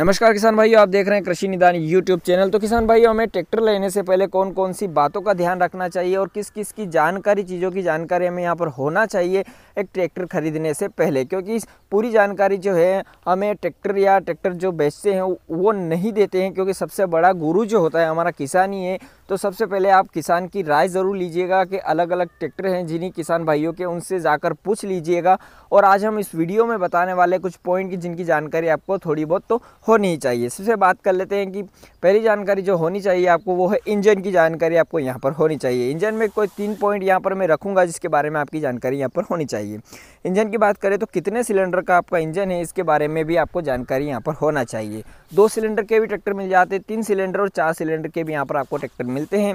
नमस्कार किसान भाई आप देख रहे हैं कृषि निदान यूट्यूब चैनल तो किसान भाई हमें ट्रैक्टर लेने से पहले कौन कौन सी बातों का ध्यान रखना चाहिए और किस किस की जानकारी चीज़ों की जानकारी हमें यहाँ पर होना चाहिए एक ट्रैक्टर खरीदने से पहले क्योंकि इस पूरी जानकारी जो है हमें ट्रैक्टर या ट्रैक्टर जो बेचते हैं वो नहीं देते हैं क्योंकि सबसे बड़ा गुरु जो होता है हमारा किसान ही है तो सबसे पहले आप किसान की राय ज़रूर लीजिएगा कि अलग अलग ट्रैक्टर हैं जिन्हें किसान भाइयों के उनसे जाकर पूछ लीजिएगा और आज हम इस वीडियो में बताने वाले कुछ पॉइंट की जिनकी जानकारी आपको थोड़ी बहुत तो होनी चाहिए सबसे बात कर लेते हैं कि पहली जानकारी जो होनी चाहिए आपको वो है इंजन की जानकारी आपको यहाँ पर होनी चाहिए इंजन में कोई तीन पॉइंट यहाँ पर मैं रखूँगा जिसके बारे में आपकी जानकारी यहाँ पर होनी चाहिए इंजन की बात करें तो कितने सिलेंडर का आपका इंजन है इसके बारे में भी आपको जानकारी यहाँ पर होना चाहिए दो सिलेंडर के भी ट्रैक्टर मिल जाते हैं तीन सिलेंडर और चार सिलेंडर के भी यहाँ पर आपको ट्रैक्टर मिलते हैं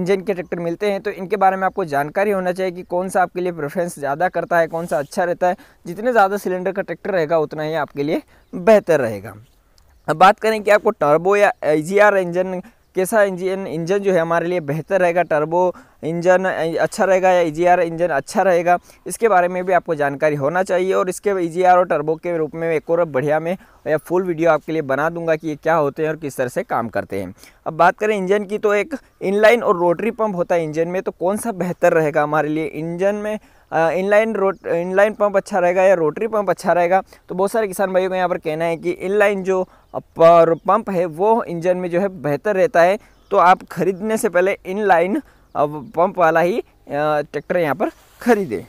इंजन के ट्रैक्टर मिलते हैं तो इनके बारे में आपको जानकारी होना चाहिए कि कौन सा आपके लिए प्रेफरेंस ज़्यादा करता है कौन सा अच्छा रहता है जितने ज़्यादा सिलेंडर का ट्रैक्टर रहेगा उतना ही आपके लिए बेहतर रहेगा अब बात करें कि आपको टर्बो या ई इंजन कैसा इंजन इंजन जो है हमारे लिए बेहतर रहेगा टर्बो इंजन अच्छा रहेगा या ई e इंजन अच्छा रहेगा इसके बारे में भी आपको जानकारी होना चाहिए और इसके ई e और टर्बो के रूप में एक और बढ़िया में या फुल वीडियो आपके लिए बना दूंगा कि ये क्या होते हैं और किस तरह से काम करते हैं अब बात करें इंजन की तो एक इनलाइन और रोटरी पंप होता है इंजन में तो कौन सा बेहतर रहेगा हमारे लिए इंजन में इनलाइन रोट इनलाइन पंप अच्छा रहेगा या रोटरी पंप अच्छा रहेगा तो बहुत सारे किसान भाइयों का यहाँ पर कहना है कि इनलाइन जो पंप है वो इंजन में जो है बेहतर रहता है तो आप खरीदने से पहले इनलाइन पंप वाला ही ट्रैक्टर यहाँ पर खरीदें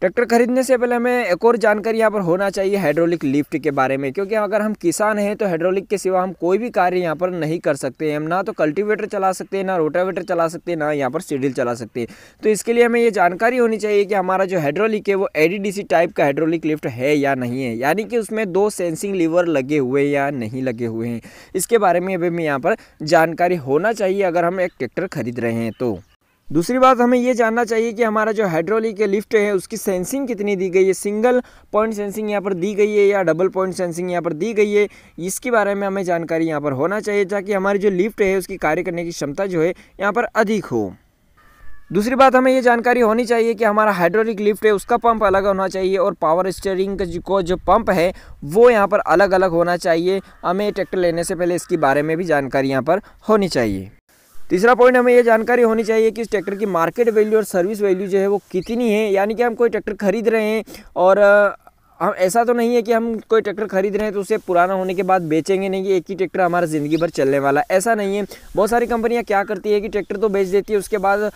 ट्रैक्टर खरीदने से पहले हमें एक और जानकारी यहाँ पर होना चाहिए हाइड्रोलिक लिफ्ट के बारे में क्योंकि अगर हम किसान हैं तो हाइड्रोलिक के सिवा हम कोई भी कार्य यहाँ पर नहीं कर सकते हैं हम ना तो कल्टीवेटर चला सकते हैं ना रोटावेटर चला सकते हैं ना यहाँ पर सीडिल चला सकते हैं तो इसके लिए हमें ये जानकारी होनी चाहिए कि हमारा जो हाइड्रोलिक है वो ए टाइप का हाइड्रोलिक लिफ्ट है या नहीं है यानी कि उसमें दो सेंसिंग लीवर लगे हुए या नहीं लगे हुए हैं इसके बारे में अभी हमें यहाँ पर जानकारी होना चाहिए अगर हम एक ट्रैक्टर खरीद रहे हैं तो दूसरी बात हमें ये जानना चाहिए कि हमारा जो हाइड्रोलिक लिफ्ट है उसकी सेंसिंग कितनी दी गई है सिंगल पॉइंट सेंसिंग यहाँ पर दी गई है या डबल पॉइंट सेंसिंग यहाँ पर दी गई है इसके बारे में हमें जानकारी यहाँ पर होना चाहिए ताकि हमारी जो लिफ्ट है उसकी कार्य करने की क्षमता जो है यहाँ पर अधिक हो दूसरी बात हमें ये जानकारी होनी चाहिए कि हमारा हाइड्रोलिक लिफ्ट है उसका पंप अलग होना चाहिए और पावर स्टेयरिंग को जो पंप है वो यहाँ पर अलग अलग होना चाहिए हमें ट्रैक्टर लेने से पहले इसके बारे में भी जानकारी यहाँ पर होनी चाहिए तीसरा पॉइंट हमें ये जानकारी होनी चाहिए कि इस ट्रैक्टर की मार्केट वैल्यू और सर्विस वैल्यू जो है वो कितनी है यानी कि हम कोई ट्रैक्टर खरीद रहे हैं और हम ऐसा तो नहीं है कि हम कोई ट्रैक्टर खरीद रहे हैं तो उसे पुराना होने के बाद बेचेंगे नहीं एक ही ट्रैक्टर हमारा ज़िंदगी भर चलने वाला है ऐसा नहीं है बहुत सारी कंपनियां क्या करती है कि ट्रैक्टर तो बेच देती है उसके बाद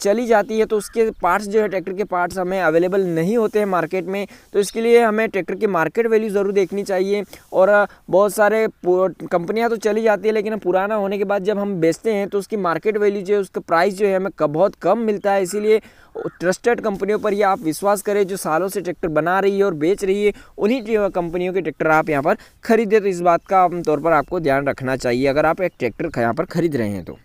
चली जाती है तो उसके पार्ट्स जो है ट्रैक्टर के पार्ट्स हमें अवेलेबल नहीं होते हैं मार्केट में तो इसके लिए हमें ट्रैक्टर की मार्केट वैल्यू ज़रूर देखनी चाहिए और बहुत सारे कंपनियाँ तो चली जाती है लेकिन पुराना होने के बाद जब हम बेचते हैं तो उसकी मार्केट वैल्यू जो है उसका प्राइस जो है हमें बहुत कम मिलता है इसीलिए ट्रस्टेड कंपनियों पर ही आप विश्वास करें जो सालों से ट्रैक्टर बना रही है और बेच बेच रही है उन्हीं कंपनियों के ट्रैक्टर आप यहाँ पर खरीदे तो इस बात का आमतौर पर आपको ध्यान रखना चाहिए अगर आप एक ट्रैक्टर यहाँ पर खरीद रहे हैं तो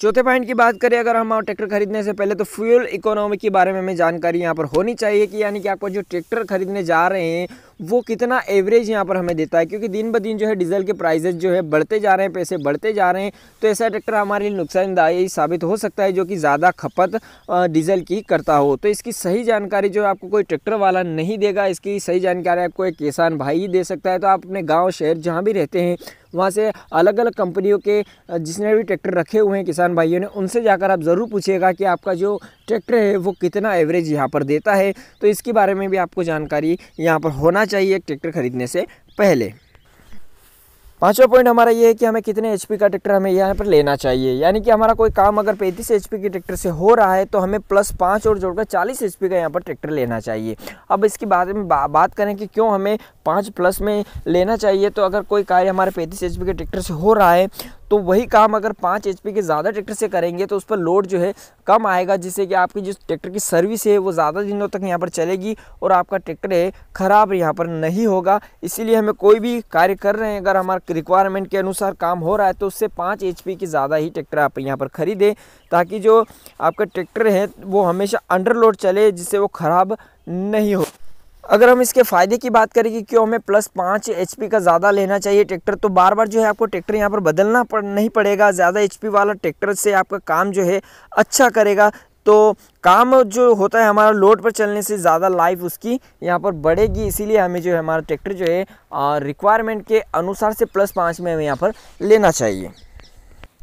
चौथे पॉइंट की बात करें अगर हम ट्रैक्टर खरीदने से पहले तो फ्यूल इकोनॉमी के बारे में हमें जानकारी यहाँ पर होनी चाहिए कि यानी कि आपको जो ट्रैक्टर खरीदने जा रहे हैं वो कितना एवरेज यहाँ पर हमें देता है क्योंकि दिन ब दिन जो है डीजल के प्राइजेज जो है बढ़ते जा रहे हैं पैसे बढ़ते जा रहे हैं तो ऐसा ट्रैक्टर हमारे लिए नुकसानदायी साबित हो सकता है जो कि ज़्यादा खपत डीजल की करता हो तो इसकी सही जानकारी जो आपको कोई ट्रैक्टर वाला नहीं देगा इसकी सही जानकारी आपको एक किसान भाई ही दे सकता है तो आप अपने गाँव शहर जहाँ भी रहते हैं वहाँ से अलग अलग कंपनियों के जिसने भी ट्रैक्टर रखे हुए हैं किसान भाइयों ने उनसे जाकर आप ज़रूर पूछिएगा कि आपका जो ट्रैक्टर है वो कितना एवरेज यहाँ पर देता है तो इसके बारे में भी आपको जानकारी यहाँ पर होना चाहिए ट्रैक्टर खरीदने से पहले पांचवा पॉइंट हमारा ये है कि हमें कितने एच का ट्रैक्टर हमें यहाँ पर लेना चाहिए यानी कि हमारा कोई काम अगर पैंतीस एच के ट्रैक्टर से हो रहा है तो हमें प्लस पाँच और जोड़कर चालीस एच का यहाँ पर ट्रैक्टर लेना चाहिए अब इसके बारे में बा, बात करें कि क्यों हमें पाँच प्लस में लेना चाहिए तो अगर कोई कार्य हमारे पैंतीस एच के ट्रैक्टर से हो रहा है तो वही काम अगर पाँच एच के ज़्यादा ट्रैक्टर से करेंगे तो उस पर लोड जो है कम आएगा जिससे कि आपकी जिस ट्रैक्टर की सर्विस है वो ज़्यादा दिनों तक यहाँ पर चलेगी और आपका ट्रैक्टर है ख़राब यहाँ पर नहीं होगा इसीलिए हमें कोई भी कार्य कर रहे हैं अगर हमारे रिक्वायरमेंट के अनुसार काम हो रहा है तो उससे पाँच एच की ज़्यादा ही ट्रैक्टर आप यहाँ पर ख़रीदें ताकि जो आपका ट्रैक्टर है वो हमेशा अंडर लोड चले जिससे वो ख़राब नहीं हो अगर हम इसके फ़ायदे की बात करें कि क्यों हमें प्लस पाँच एच का ज़्यादा लेना चाहिए ट्रैक्टर तो बार बार जो है आपको ट्रैक्टर यहाँ पर बदलना पड़ नहीं पड़ेगा ज़्यादा एच वाला ट्रैक्टर से आपका काम जो है अच्छा करेगा तो काम जो होता है हमारा लोड पर चलने से ज़्यादा लाइफ उसकी यहाँ पर बढ़ेगी इसीलिए हमें जो है हमारा ट्रैक्टर जो है रिक्वायरमेंट के अनुसार से प्लस पाँच में हमें यहाँ पर लेना चाहिए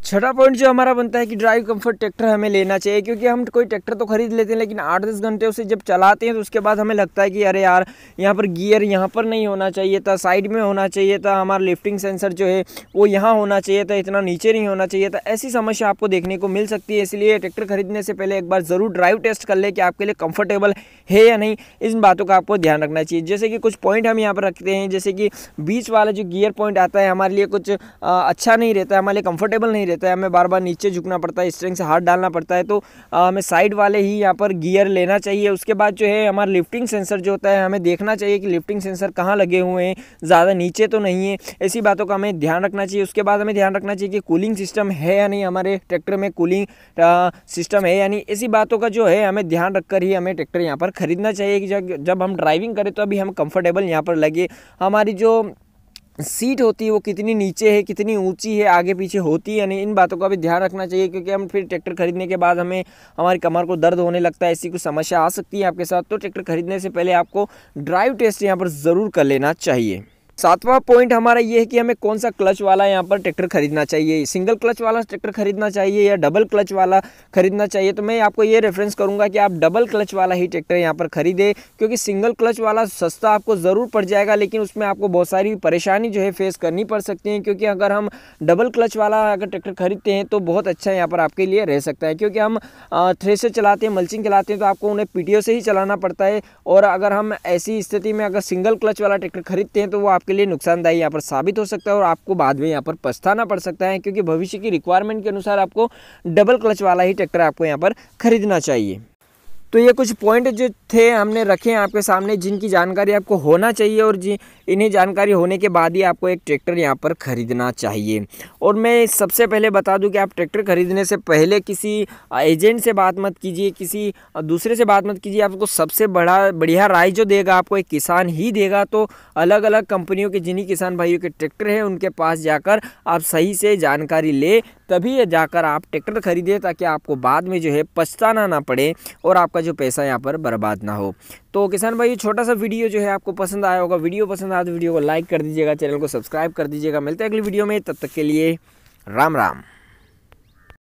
छठा पॉइंट जो हमारा बनता है कि ड्राइव कंफर्ट ट्रैक्टर हमें लेना चाहिए क्योंकि हम कोई ट्रैक्टर तो खरीद लेते हैं लेकिन आठ दस घंटे उसे जब चलाते हैं तो उसके बाद हमें लगता है कि अरे यार यहाँ पर गियर यहाँ पर नहीं होना चाहिए था साइड में होना चाहिए था हमारा लिफ्टिंग सेंसर जो है वो यहाँ होना चाहिए था इतना नीचे नहीं होना चाहिए था ऐसी समस्या आपको देखने को मिल सकती है इसलिए ट्रैक्टर खरीदने से पहले एक बार ज़रूर ड्राइव टेस्ट कर ले कि आपके लिए कम्फर्टेबल है या नहीं इन बातों का आपको ध्यान रखना चाहिए जैसे कि कुछ पॉइंट हम यहाँ पर रखते हैं जैसे कि बीच वाला जो गियर पॉइंट आता है हमारे लिए कुछ अच्छा नहीं रहता है हमारे लिए कम्फर्टेबल नहीं रहता है हमें बार बार नीचे झुकना पड़ता है स्ट्रिंग से हाथ डालना पड़ता है तो हमें साइड वाले ही यहाँ पर गियर लेना चाहिए उसके बाद जो है हमारा लिफ्टिंग सेंसर जो होता है हमें देखना चाहिए कि लिफ्टिंग सेंसर कहाँ लगे हुए हैं ज़्यादा नीचे तो नहीं है ऐसी बातों का हमें ध्यान रखना चाहिए उसके बाद हमें ध्यान रखना चाहिए कि कूलिंग सिस्टम है या नहीं हमारे ट्रैक्टर में कूलिंग सिस्टम है यानी ऐसी बातों का जो है हमें ध्यान रखकर ही हमें ट्रैक्टर यहाँ पर ख़रीदना चाहिए कि जब जब हम ड्राइविंग करें तो अभी हम कंफर्टेबल यहाँ पर लगे हमारी जो सीट होती है वो कितनी नीचे है कितनी ऊंची है आगे पीछे होती है यानी इन बातों का भी ध्यान रखना चाहिए क्योंकि हम फिर ट्रैक्टर खरीदने के बाद हमें हमारी कमर को दर्द होने लगता है ऐसी कुछ समस्या आ सकती है आपके साथ तो ट्रैक्टर खरीदने से पहले आपको ड्राइव टेस्ट यहाँ पर ज़रूर कर लेना चाहिए सातवां पॉइंट हमारा ये है कि हमें कौन सा क्लच वाला यहाँ पर ट्रैक्टर खरीदना चाहिए सिंगल क्लच वाला ट्रैक्टर खरीदना चाहिए या डबल क्लच वाला खरीदना चाहिए तो मैं आपको ये रेफरेंस करूँगा कि आप डबल क्लच वाला ही ट्रैक्टर यहाँ पर खरीदे क्योंकि सिंगल क्लच वाला सस्ता आपको ज़रूर पड़ जाएगा लेकिन उसमें आपको बहुत सारी परेशानी जो है फेस करनी पड़ सकती है क्योंकि अगर हम डबल क्लच वाला अगर ट्रैक्टर खरीदते हैं तो बहुत अच्छा यहाँ पर आपके लिए रह सकता है क्योंकि हम थ्रेसर चलाते हैं मल्चिंग चलाते हैं तो आपको उन्हें पीटीओ से ही चलाना पड़ता है और अगर हम ऐसी स्थिति में अगर सिंगल क्लच वाला ट्रैक्टर खरीदते हैं तो वो आप आपके लिए नुकसानदायी यहाँ पर साबित हो सकता है और आपको बाद में यहाँ पर पछताना पड़ सकता है क्योंकि भविष्य की रिक्वायरमेंट के अनुसार आपको डबल क्लच वाला ही ट्रैक्टर आपको यहाँ पर खरीदना चाहिए तो ये कुछ पॉइंट जो थे हमने रखे हैं आपके सामने जिनकी जानकारी आपको होना चाहिए और जी इन्हें जानकारी होने के बाद ही आपको एक ट्रैक्टर यहाँ पर ख़रीदना चाहिए और मैं सबसे पहले बता दूं कि आप ट्रैक्टर ख़रीदने से पहले किसी एजेंट से बात मत कीजिए किसी दूसरे से बात मत कीजिए आपको सबसे बड़ा बढ़िया राय जो देगा आपको एक किसान ही देगा तो अलग अलग कंपनियों के जिन्हीं किसान भाइयों के ट्रैक्टर हैं उनके पास जाकर आप सही से जानकारी ले तभी जाकर आप ट्रैक्टर खरीदें ताकि आपको बाद में जो है पछताना ना पड़े और आपका आपका जो पैसा यहाँ पर बर्बाद ना हो तो किसान भाई ये छोटा सा वीडियो जो है आपको पसंद आया होगा वीडियो पसंद आया तो वीडियो को लाइक कर दीजिएगा चैनल को सब्सक्राइब कर दीजिएगा मिलते हैं अगली वीडियो में तब तक के लिए राम राम